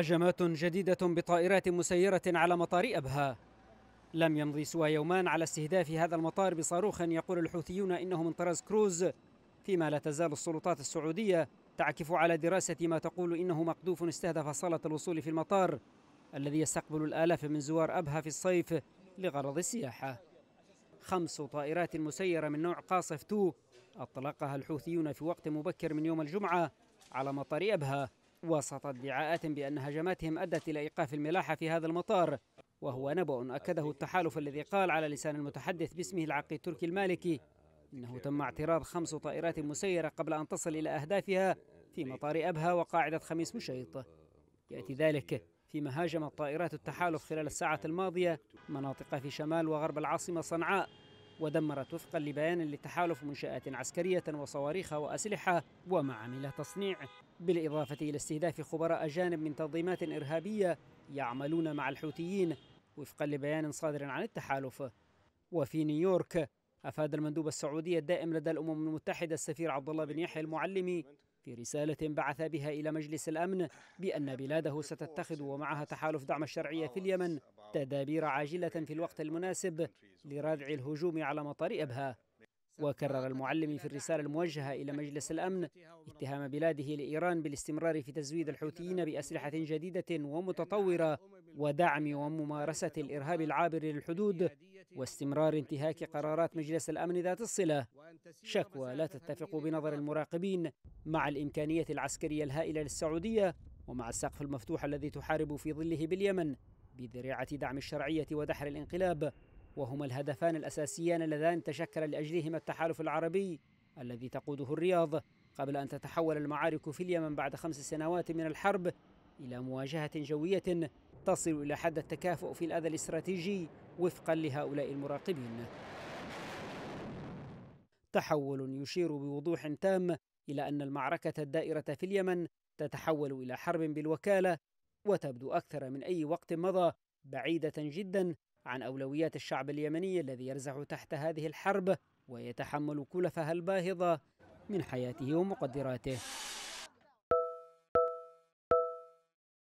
هجمات جديدة بطائرات مسيرة على مطار أبها لم يمضي سوى يومان على استهداف هذا المطار بصاروخ يقول الحوثيون إنه من طراز كروز فيما لا تزال السلطات السعودية تعكف على دراسة ما تقول إنه مقذوف استهدف صالة الوصول في المطار الذي يستقبل الآلاف من زوار أبها في الصيف لغرض السياحة خمس طائرات مسيرة من نوع قاصف 2 أطلقها الحوثيون في وقت مبكر من يوم الجمعة على مطار أبها وسط ادعاءات بأن هجماتهم أدت إلى إيقاف الملاحة في هذا المطار وهو نبأ أكده التحالف الذي قال على لسان المتحدث باسمه العقي التركي المالكي إنه تم اعتراض خمس طائرات مسيرة قبل أن تصل إلى أهدافها في مطار أبها وقاعدة خميس مشيط يأتي ذلك فيما هاجمت طائرات التحالف خلال الساعة الماضية مناطق في شمال وغرب العاصمة صنعاء ودمرت وفقا لبيان للتحالف منشآت عسكرية وصواريخ وأسلحة ومعامل تصنيع بالإضافة إلى استهداف خبراء أجانب من تنظيمات إرهابية يعملون مع الحوثيين وفقا لبيان صادر عن التحالف وفي نيويورك أفاد المندوب السعودي الدائم لدى الأمم المتحدة السفير عبد الله بن يحيى المعلمي في رسالة بعث بها إلى مجلس الأمن بأن بلاده ستتخذ ومعها تحالف دعم الشرعية في اليمن تدابير عاجلة في الوقت المناسب لردع الهجوم على مطار أبها وكرر المعلم في الرسالة الموجهة إلى مجلس الأمن اتهام بلاده لإيران بالاستمرار في تزويد الحوثيين بأسلحة جديدة ومتطورة ودعم وممارسة الإرهاب العابر للحدود واستمرار انتهاك قرارات مجلس الأمن ذات الصلة شكوى لا تتفق بنظر المراقبين مع الإمكانية العسكرية الهائلة للسعودية ومع السقف المفتوح الذي تحارب في ظله باليمن بذريعة دعم الشرعية ودحر الانقلاب وهما الهدفان الأساسيان اللذان تشكل لأجلهما التحالف العربي الذي تقوده الرياض قبل أن تتحول المعارك في اليمن بعد خمس سنوات من الحرب إلى مواجهة جوية تصل إلى حد التكافؤ في الأذى الاستراتيجي وفقا لهؤلاء المراقبين تحول يشير بوضوح تام إلى أن المعركة الدائرة في اليمن تتحول إلى حرب بالوكالة وتبدو أكثر من أي وقت مضى بعيدة جدا عن أولويات الشعب اليمني الذي يرزح تحت هذه الحرب ويتحمل كلفها الباهظة من حياته ومقدراته